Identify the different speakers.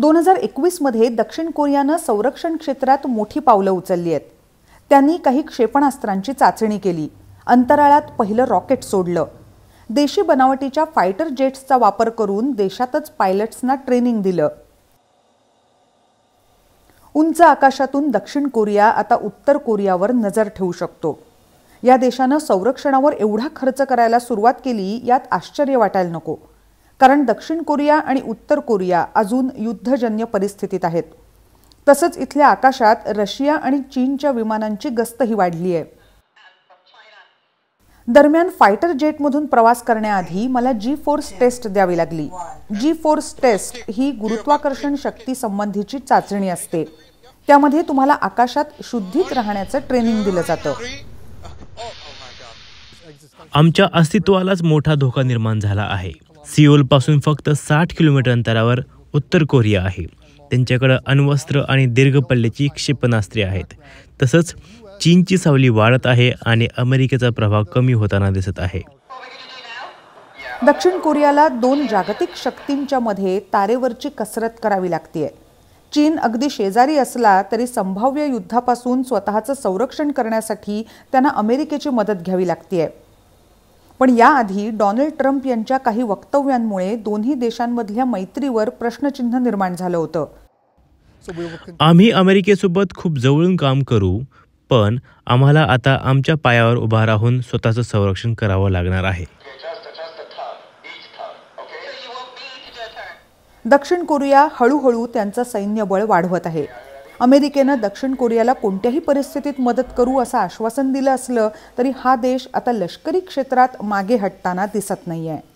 Speaker 1: दोन हजार एकवीसमध्ये दक्षिण कोरियानं संरक्षण क्षेत्रात मोठी पावलं उचलली आहेत त्यांनी काही क्षेपणास्त्रांची चाचणी केली अंतराळात पहिलं रॉकेट सोडलं देशी बनावटीच्या फायटर जेट्सचा वापर करून देशातच पायलट्सना ट्रेनिंग दिलं उंच आकाशातून दक्षिण कोरिया आता उत्तर कोरियावर नजर ठेवू शकतो या देशानं संरक्षणावर एवढा खर्च करायला सुरुवात केली यात आश्चर्य वाटायला नको कारण दक्षिण कोरिया आणि उत्तर कोरिया अजून युद्धजन्य परिस्थितीत आहेत तसंच इथल्या आकाशात रशिया आणि चीनच्या विमानांची गस्तही वाढली आहे दरम्यान फायटर जेटमधून प्रवास करण्याआधी मला जी फोर्स टेस्ट द्यावी लागली जी फोर्स टेस्ट ही गुरुत्वाकर्षण शक्ती संबंधीची चाचणी असते त्यामध्ये तुम्हाला आकाशात शुद्धीत राहण्याचं ट्रेनिंग दिलं जातं
Speaker 2: आमच्या अस्तित्वालाच मोठा धोका निर्माण झाला आहे सिओलपासून फक्त साठ किलोमीटर अंतरावर उत्तर कोरिया आहे त्यांच्याकडं अण्वस्त्र आणि दीर्घ पल्ल्याची क्षेपणास्त्रे आहेत तसंच चीनची सावली वाढत आहे आणि अमेरिकेचा प्रभाव कमी होताना दिसत आहे
Speaker 1: दक्षिण कोरियाला दोन जागतिक शक्तींच्या मध्ये तारेवरची कसरत करावी लागते चीन अगदी शेजारी असला तरी संभाव्य युद्धापासून स्वतःचं संरक्षण करण्यासाठी त्यांना अमेरिकेची मदत घ्यावी लागतीये पण याआधी डोनाल्ड ट्रम्प यांच्या काही वक्तव्यांमुळे दोन्ही देशांमधल्या मैत्रीवर प्रश्नचिन्ह निर्माण झालं होतं
Speaker 2: आम्ही अमेरिकेसोबत खूप जवळून काम करू पण आम्हाला आता आमच्या पायावर उभा राहून स्वतःचं संरक्षण करावं लागणार आहे
Speaker 1: दक्षिण कोरिया हळूहळू त्यांचं सैन्यबळ वाढवत आहे अमेरिकेनं दक्षिण कोरियाला कोणत्याही परिस्थितीत मदत करू असं आश्वासन दिलं असलं तरी हा देश आता लष्करी क्षेत्रात मागे हटताना दिसत नाही आहे